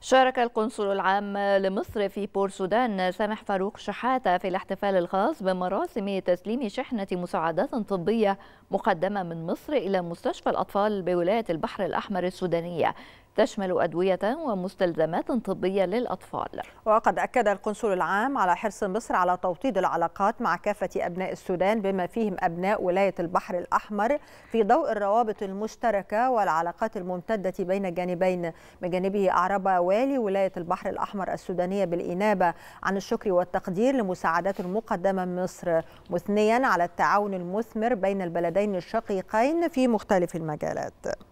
شارك القنصل العام لمصر في بور سودان سامح فاروق شحاتة في الاحتفال الخاص بمراسم تسليم شحنة مساعدات طبية مقدمة من مصر إلى مستشفى الأطفال بولاية البحر الأحمر السودانية تشمل أدوية ومستلزمات طبية للأطفال وقد أكد القنصل العام على حرص مصر على توطيد العلاقات مع كافة أبناء السودان بما فيهم أبناء ولاية البحر الأحمر في ضوء الروابط المشتركة والعلاقات الممتدة بين الجانبين بجانبه أعرب والي ولاية البحر الأحمر السودانية بالإنابة عن الشكر والتقدير لمساعدات المقدمة من مصر مثنيا على التعاون المثمر بين البلدين الشقيقين في مختلف المجالات